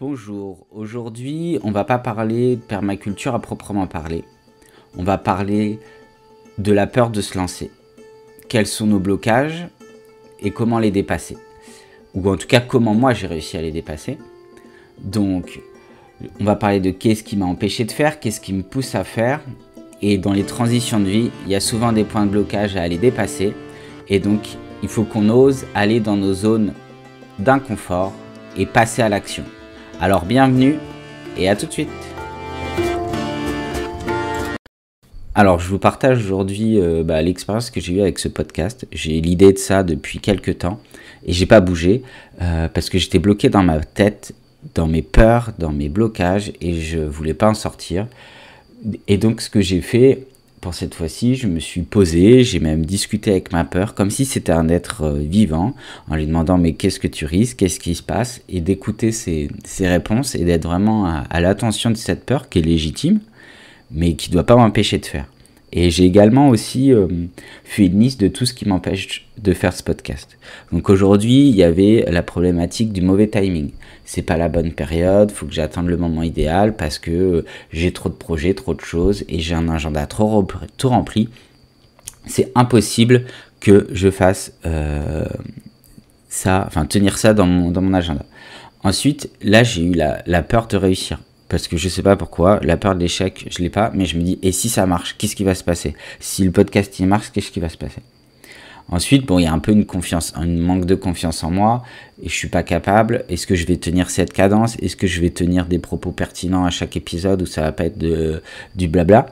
Bonjour, aujourd'hui on va pas parler de permaculture à proprement parler. On va parler de la peur de se lancer. Quels sont nos blocages et comment les dépasser Ou en tout cas comment moi j'ai réussi à les dépasser. Donc on va parler de qu'est-ce qui m'a empêché de faire, qu'est-ce qui me pousse à faire. Et dans les transitions de vie, il y a souvent des points de blocage à aller dépasser. Et donc il faut qu'on ose aller dans nos zones d'inconfort et passer à l'action. Alors bienvenue et à tout de suite Alors, je vous partage aujourd'hui euh, bah, l'expérience que j'ai eue avec ce podcast. J'ai l'idée de ça depuis quelques temps et j'ai pas bougé euh, parce que j'étais bloqué dans ma tête, dans mes peurs, dans mes blocages et je voulais pas en sortir. Et donc, ce que j'ai fait, pour cette fois-ci, je me suis posé, j'ai même discuté avec ma peur, comme si c'était un être euh, vivant, en lui demandant mais qu'est-ce que tu risques, qu'est-ce qui se passe, et d'écouter ses, réponses et d'être vraiment à, à l'attention de cette peur qui est légitime, mais qui ne doit pas m'empêcher de faire. Et j'ai également aussi euh, fait une liste de tout ce qui m'empêche de faire ce podcast. Donc aujourd'hui, il y avait la problématique du mauvais timing. C'est pas la bonne période, faut que j'attende le moment idéal parce que euh, j'ai trop de projets, trop de choses et j'ai un agenda trop, tout rempli. C'est impossible que je fasse euh, ça, enfin tenir ça dans mon, dans mon agenda. Ensuite, là, j'ai eu la, peur de réussir parce que je sais pas pourquoi, la peur de l'échec, je l'ai pas, mais je me dis, et si ça marche, qu'est-ce qui va se passer Si le podcast il marche, qu'est-ce qui va se passer Ensuite, bon, il y a un peu une confiance, un manque de confiance en moi, et je suis pas capable. Est-ce que je vais tenir cette cadence Est-ce que je vais tenir des propos pertinents à chaque épisode où ça va pas être du blabla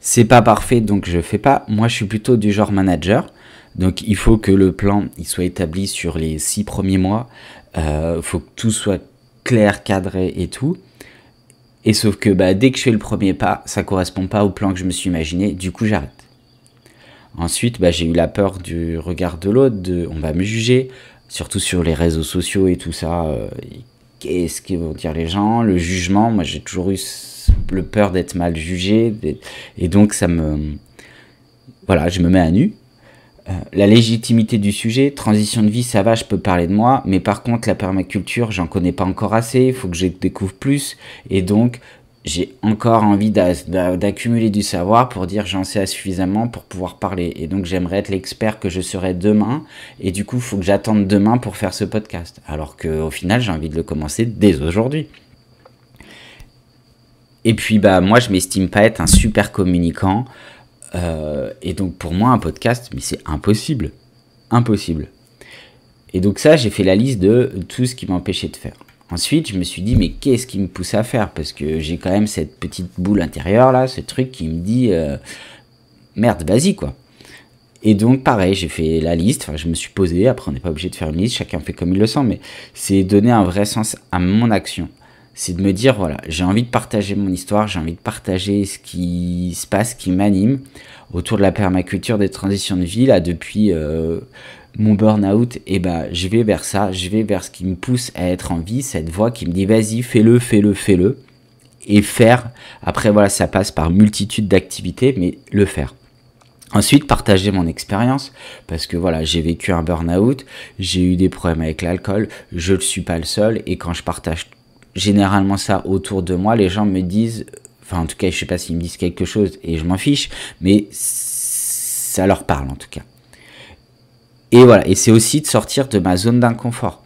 C'est pas parfait, donc je fais pas. Moi, je suis plutôt du genre manager. Donc il faut que le plan il soit établi sur les six premiers mois. Il euh, faut que tout soit clair, cadré et tout. Et sauf que bah, dès que je fais le premier pas, ça correspond pas au plan que je me suis imaginé, du coup j'arrête. Ensuite, bah, j'ai eu la peur du regard de l'autre, de on va me juger, surtout sur les réseaux sociaux et tout ça. Euh, qu'est-ce qu'ils vont dire les gens Le jugement, moi j'ai toujours eu le peur d'être mal jugé. Et donc ça me... Voilà, je me mets à nu. Euh, la légitimité du sujet, transition de vie, ça va, je peux parler de moi, mais par contre, la permaculture, j'en connais pas encore assez, il faut que je découvre plus, et donc j'ai encore envie d'accumuler du savoir pour dire j'en sais suffisamment pour pouvoir parler, et donc j'aimerais être l'expert que je serai demain, et du coup, il faut que j'attende demain pour faire ce podcast, alors qu'au final, j'ai envie de le commencer dès aujourd'hui. Et puis, bah, moi, je m'estime pas être un super communicant. Euh, et donc pour moi, un podcast, mais c'est impossible. Impossible. Et donc ça, j'ai fait la liste de tout ce qui m'empêchait de faire. Ensuite, je me suis dit, mais qu'est-ce qui me pousse à faire Parce que j'ai quand même cette petite boule intérieure, là, ce truc qui me dit, euh, merde, vas-y, quoi. Et donc, pareil, j'ai fait la liste, enfin, je me suis posé, après, on n'est pas obligé de faire une liste, chacun fait comme il le sent, mais c'est donner un vrai sens à mon action c'est de me dire, voilà, j'ai envie de partager mon histoire, j'ai envie de partager ce qui se passe, ce qui m'anime autour de la permaculture, des transitions de vie, là, depuis euh, mon burn-out, et eh ben, je vais vers ça, je vais vers ce qui me pousse à être en vie, cette voix qui me dit, vas-y, fais-le, fais-le, fais-le, et faire. Après, voilà, ça passe par multitude d'activités, mais le faire. Ensuite, partager mon expérience, parce que voilà, j'ai vécu un burn-out, j'ai eu des problèmes avec l'alcool, je ne suis pas le seul, et quand je partage généralement ça autour de moi. Les gens me disent, enfin en tout cas je sais pas s'ils me disent quelque chose et je m'en fiche, mais ça leur parle en tout cas. Et voilà, et c'est aussi de sortir de ma zone d'inconfort.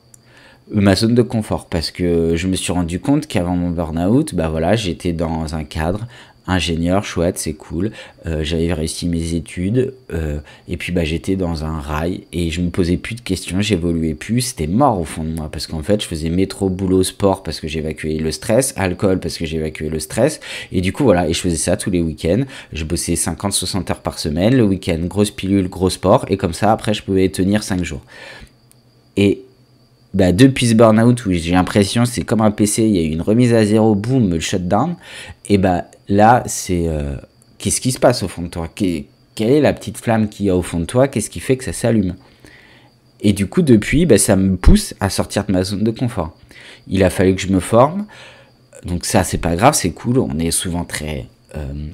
Euh, ma zone de confort, parce que je me suis rendu compte qu'avant mon burn-out, bah voilà, j'étais dans un cadre ingénieur, chouette, c'est cool. Euh, j'avais réussi mes études euh, et puis bah j'étais dans un rail et je me posais plus de questions, j'évoluais plus, c'était mort au fond de moi parce qu'en fait je faisais métro, boulot, sport parce que j'évacuais le stress, alcool parce que j'évacuais le stress et du coup voilà et je faisais ça tous les week-ends. Je bossais 50-60 heures par semaine, le week-end grosse pilule, gros sport et comme ça après je pouvais tenir 5 jours. Et bah, depuis ce burn-out où j'ai l'impression c'est comme un PC, il y a eu une remise à zéro, boum, le shutdown, et bah Là, c'est euh, qu'est-ce qui se passe au fond de toi Quelle est la petite flamme qu'il y a au fond de toi Qu'est-ce qui fait que ça s'allume Et du coup, depuis, bah, ça me pousse à sortir de ma zone de confort. Il a fallu que je me forme. Donc ça, c'est pas grave, c'est cool. On est souvent très, euh,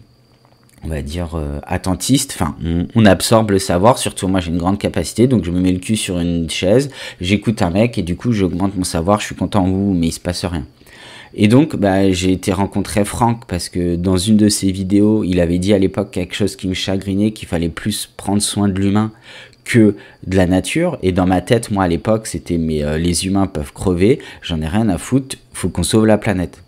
on va dire, euh, attentiste. Enfin, on, absorbe le savoir. Surtout, moi, j'ai une grande capacité. Donc, je me mets le cul sur une chaise, j'écoute un mec et du coup, j'augmente mon savoir. Je suis content, ou mais il se passe rien. Et donc, bah, j'ai été rencontré Franck parce que dans une de ses vidéos, il avait dit à l'époque quelque chose qui me chagrinait, qu'il fallait plus prendre soin de l'humain que de la nature. Et dans ma tête, moi à l'époque, c'était mais euh, les humains peuvent crever, j'en ai rien à foutre, faut qu'on sauve la planète.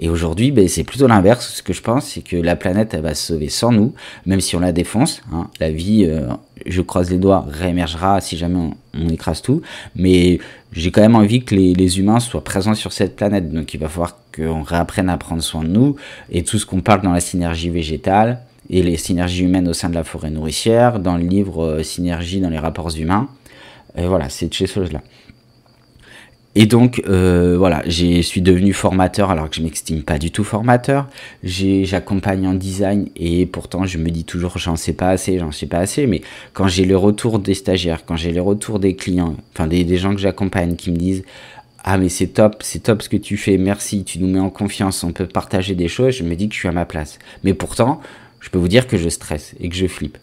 Et aujourd'hui, ben, c'est plutôt l'inverse. Ce que je pense, c'est que la planète, elle va se sauver sans nous, même si on la défonce. Hein. La vie, euh, je croise les doigts, réémergera si jamais on, écrase tout. Mais j'ai quand même envie que les, humains soient présents sur cette planète. Donc il va falloir qu'on réapprenne à prendre soin de nous. Et tout ce qu'on parle dans la synergie végétale et les synergies humaines au sein de la forêt nourricière, dans le livre euh, Synergie dans les rapports humains. Et voilà, c'est de ces choses-là. Et donc, euh, voilà, je suis devenu formateur alors que je m'estime pas du tout formateur. J'accompagne en design et pourtant je me dis toujours j'en sais pas assez, j'en sais pas assez. Mais quand j'ai le retour des stagiaires, quand j'ai le retour des clients, enfin des, gens que j'accompagne qui me disent ah mais c'est top, c'est top ce que tu fais, merci, tu nous mets en confiance, on peut partager des choses, je me dis que je suis à ma place. Mais pourtant, je peux vous dire que je stresse et que je flippe.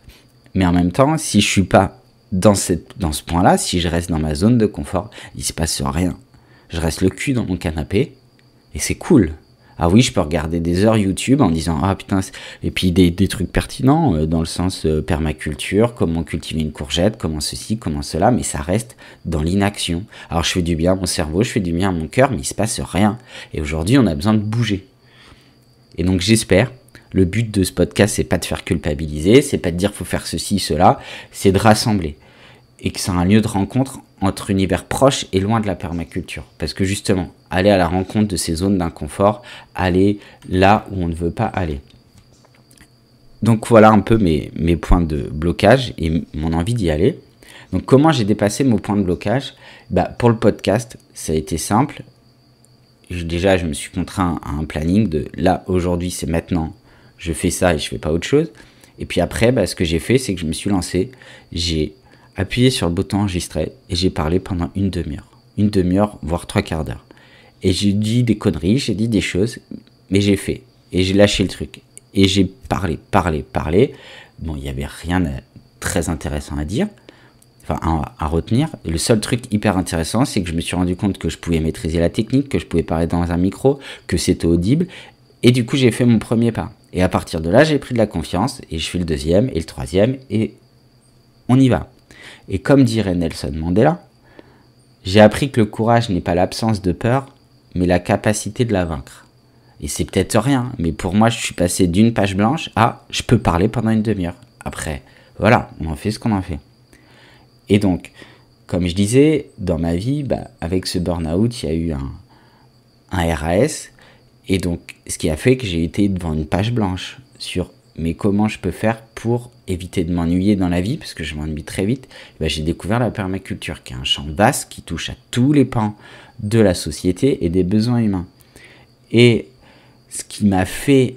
Mais en même temps, si je suis pas dans, cette, dans ce point-là, si je reste dans ma zone de confort, il se passe rien je reste le cul dans mon canapé et c'est cool. Ah oui, je peux regarder des heures YouTube en disant ah putain et puis des, trucs pertinents euh, dans le sens euh, permaculture, comment cultiver une courgette, comment ceci, comment cela, mais ça reste dans l'inaction. Alors je fais du bien à mon cerveau, je fais du bien à mon cœur, mais il se passe rien. Et aujourd'hui, on a besoin de bouger. Et donc j'espère. Le but de ce podcast, c'est pas de faire culpabiliser, c'est pas de dire faut faire ceci, cela, c'est de rassembler et que c'est un lieu de rencontre entre univers proche et loin de la permaculture. Parce que justement, aller à la rencontre de ces zones d'inconfort, aller là où on ne veut pas aller. Donc voilà un peu mes, mes points de blocage et mon envie d'y aller. Donc comment j'ai dépassé mon point de blocage bah, Pour le podcast, ça a été simple. déjà, je me suis contraint à un planning de là, aujourd'hui, c'est maintenant, je fais ça et je fais pas autre chose. Et puis après, bah, ce que j'ai fait, c'est que je me suis lancé. J'ai appuyé sur le bouton enregistrer et j'ai parlé pendant une demi-heure. Une demi-heure, voire trois quarts d'heure. Et j'ai dit des conneries, j'ai dit des choses, mais j'ai fait. Et j'ai lâché le truc. Et j'ai parlé, parlé, parlé. Bon, il n'y avait rien de très intéressant à dire, enfin à, retenir. le seul truc hyper intéressant, c'est que je me suis rendu compte que je pouvais maîtriser la technique, que je pouvais parler dans un micro, que c'était audible. Et du coup, j'ai fait mon premier pas. Et à partir de là, j'ai pris de la confiance et je suis le deuxième et le troisième et on y va. Et comme dirait Nelson Mandela, j'ai appris que le courage n'est pas l'absence de peur, mais la capacité de la vaincre. Et c'est peut-être rien, mais pour moi, je suis passé d'une page blanche à je peux parler pendant une demi-heure. Après, voilà, on en fait ce qu'on en fait. Et donc, comme je disais, dans ma vie, bah, avec ce burn-out, il y a eu un, un RAS. Et donc, ce qui a fait que j'ai été devant une page blanche sur mais comment je peux faire pour éviter de m'ennuyer dans la vie, parce que je m'ennuie très vite, eh ben, j'ai découvert la permaculture, qui est un champ vaste qui touche à tous les pans de la société et des besoins humains. Et ce qui m'a fait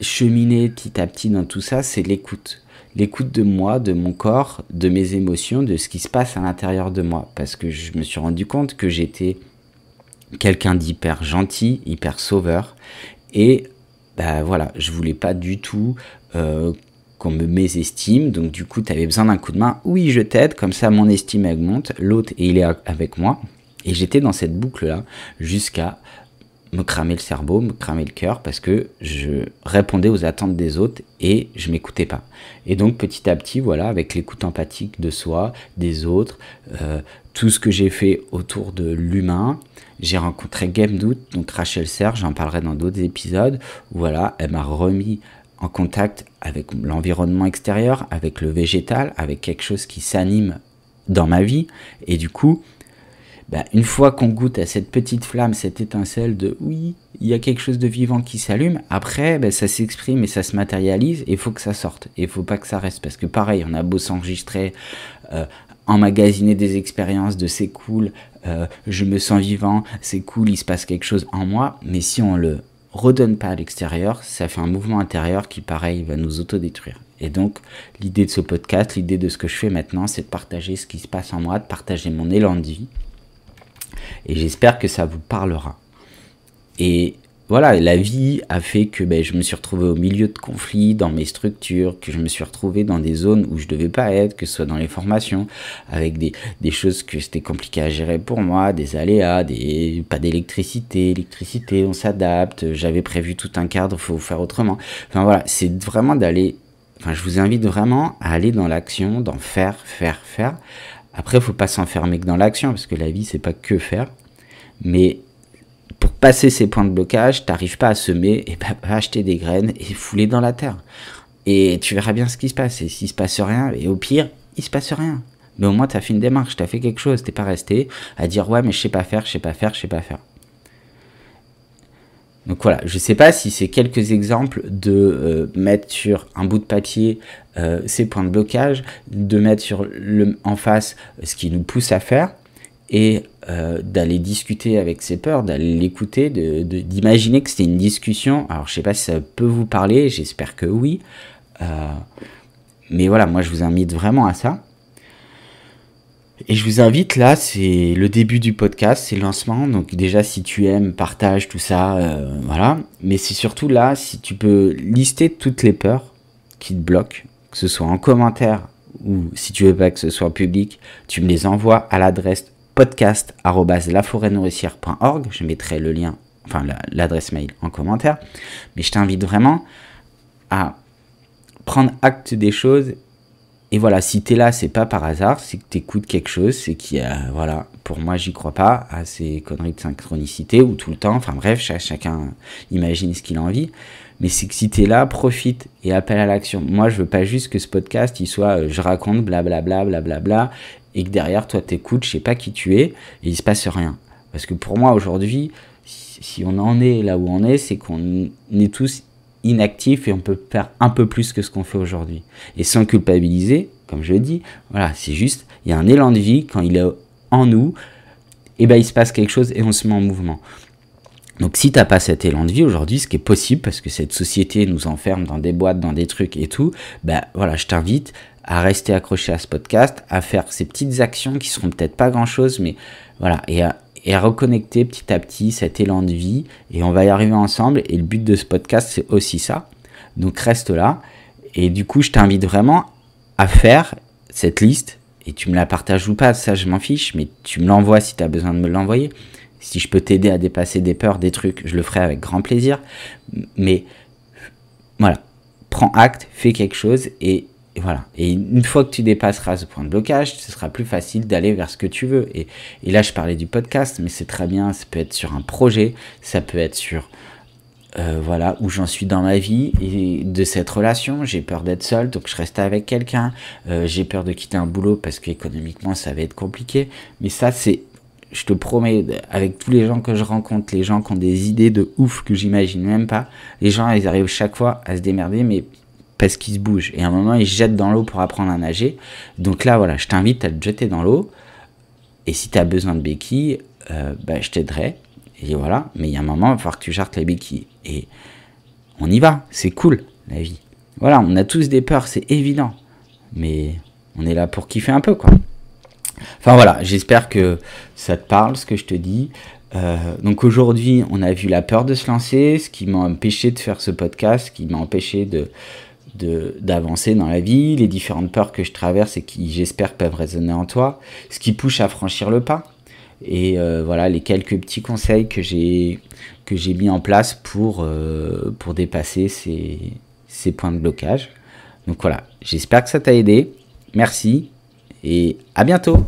cheminer petit à petit dans tout ça, c'est l'écoute. L'écoute de moi, de mon corps, de mes émotions, de ce qui se passe à l'intérieur de moi. Parce que je me suis rendu compte que j'étais quelqu'un d'hyper gentil, hyper sauveur. Et bah, voilà, je voulais pas du tout euh, me mésestime, donc du coup, tu avais besoin d'un coup de main. Oui, je t'aide, comme ça mon estime augmente, l'autre, il est avec moi. Et j'étais dans cette boucle-là jusqu'à me cramer le cerveau, me cramer le cœur, parce que je répondais aux attentes des autres et je m'écoutais pas. Et donc petit à petit, voilà, avec l'écoute empathique de soi, des autres, euh, tout ce que j'ai fait autour de l'humain, j'ai rencontré Game Doute, donc Rachel Serge j'en parlerai dans d'autres épisodes. Voilà, elle m'a remis en contact avec l'environnement extérieur, avec le végétal, avec quelque chose qui s'anime dans ma vie. Et du coup, bah, une fois qu'on goûte à cette petite flamme, cette étincelle de oui, il y a quelque chose de vivant qui s'allume, après, bah, ça s'exprime et ça se matérialise et il faut que ça sorte. Et il faut pas que ça reste parce que pareil, on a beau s'enregistrer, euh, emmagasiner des expériences de c'est cool, euh, je me sens vivant, c'est cool, il se passe quelque chose en moi, mais si on le redonne pas à l'extérieur, ça fait un mouvement intérieur qui, pareil, va nous autodétruire. Et donc, l'idée de ce podcast, l'idée de ce que je fais maintenant, c'est de partager ce qui se passe en moi, de partager mon élan de vie. Et j'espère que ça vous parlera. Et voilà, la vie a fait que ben, je me suis retrouvé au milieu de conflits, dans mes structures, que je me suis retrouvé dans des zones où je devais pas être, que ce soit dans les formations, avec des, choses que c'était compliqué à gérer pour moi, des aléas, des pas d'électricité, électricité, on s'adapte, j'avais prévu tout un cadre, faut faire autrement. Enfin voilà, c'est vraiment d'aller, enfin je vous invite vraiment à aller dans l'action, d'en faire, faire, faire. Après, faut pas s'enfermer que dans l'action, parce que la vie, c'est pas que faire, mais passer ces points de blocage, t'arrives pas à semer, et bah, acheter des graines et fouler dans la terre. Et tu verras bien ce qui se passe. Et s'il se passe rien, et au pire, il se passe rien. Mais au moins, t'as fait une démarche, t'as fait quelque chose, t'es pas resté à dire ouais, mais je sais pas faire, je sais pas faire, je sais pas faire. Donc voilà, je ne sais pas si c'est quelques exemples de euh, mettre sur un bout de papier euh, ces points de blocage, de mettre sur le, en face ce qui nous pousse à faire, et euh, d'aller discuter avec ses peurs, d'aller l'écouter, d'imaginer que c'était une discussion. Alors, je sais pas si ça peut vous parler, j'espère que oui. Euh, mais voilà, moi, je vous invite vraiment à ça. Et je vous invite là, c'est le début du podcast, c'est le lancement. Donc déjà, si tu aimes, partage tout ça, euh, voilà. Mais c'est surtout là, si tu peux lister toutes les peurs qui te bloquent, que ce soit en commentaire ou si tu veux pas que ce soit public, tu me les envoies à l'adresse podcast.laforêtnourricière.org. Je mettrai le lien, enfin l'adresse mail en commentaire. Mais je t'invite vraiment à prendre acte des choses. Et voilà, si es là, c'est pas par hasard, c'est que tu écoutes quelque chose, c'est qu'il y a, voilà, pour moi, j'y crois pas à ces conneries de synchronicité ou tout le temps, enfin bref, chacun imagine ce qu'il a envie. Mais c'est que si t'es là, profite et appelle à l'action. Moi, je veux pas juste que ce podcast, il soit euh, je raconte blablabla, blablabla, et que derrière, toi, t'écoutes, je sais pas qui tu es, et il se passe rien. Parce que pour moi, aujourd'hui, si on en est là où on est, c'est qu'on est tous inactifs et on peut faire un peu plus que ce qu'on fait aujourd'hui. Et sans culpabiliser, comme je dis, voilà, c'est juste, il y a un élan de vie quand il est en nous, et eh ben il se passe quelque chose et on se met en mouvement. Donc si t'as pas cet élan de vie aujourd'hui, ce qui est possible parce que cette société nous enferme dans des boîtes, dans des trucs et tout, ben voilà, je t'invite à rester accroché à ce podcast, à faire ces petites actions qui seront peut-être pas grand-chose, mais voilà, et à, et à reconnecter petit à petit cet élan de vie, et on va y arriver ensemble, et le but de ce podcast, c'est aussi ça. Donc reste là, et du coup, je t'invite vraiment à faire cette liste, et tu me la partages ou pas, ça je m'en fiche, mais tu me l'envoies si tu as besoin de me l'envoyer. Si je peux t'aider à dépasser des peurs, des trucs, je le ferai avec grand plaisir. Mais voilà, prends acte, fais quelque chose et et voilà. Et une fois que tu dépasseras ce point de blocage, ce sera plus facile d'aller vers ce que tu veux. Et, là, je parlais du podcast, mais c'est très bien. Ça peut être sur un projet, ça peut être sur euh, voilà où j'en suis dans ma vie et de cette relation. J'ai peur d'être seul, donc je reste avec quelqu'un. Euh, j'ai peur de quitter un boulot parce qu'économiquement ça va être compliqué. Mais ça, c'est, je te promets, avec tous les gens que je rencontre, les gens qui ont des idées de ouf que j'imagine même pas, les gens ils arrivent chaque fois à se démerder, mais parce qu'il se bouge. Et à un moment, il jette dans l'eau pour apprendre à nager. Donc là, voilà, je t'invite à te jeter dans l'eau. Et si tu as besoin de béquilles, euh, bah, je t'aiderai. Et voilà, mais il y a un moment, il va falloir que tu jartes les béquilles. Et on y va, c'est cool, la vie. Voilà, on a tous des peurs, c'est évident. Mais on est là pour kiffer un peu, quoi. Enfin voilà, j'espère que ça te parle, ce que je te dis. Euh, donc aujourd'hui, on a vu la peur de se lancer, ce qui m'a empêché de faire ce podcast, ce qui m'a empêché de, d'avancer dans la vie, les différentes peurs que je traverse et qui, j'espère, peuvent résonner en toi, ce qui pousse à franchir le pas. Et euh, voilà les quelques petits conseils que j'ai mis en place pour, euh, pour dépasser ces, ces points de blocage. Donc voilà, j'espère que ça t'a aidé. Merci et à bientôt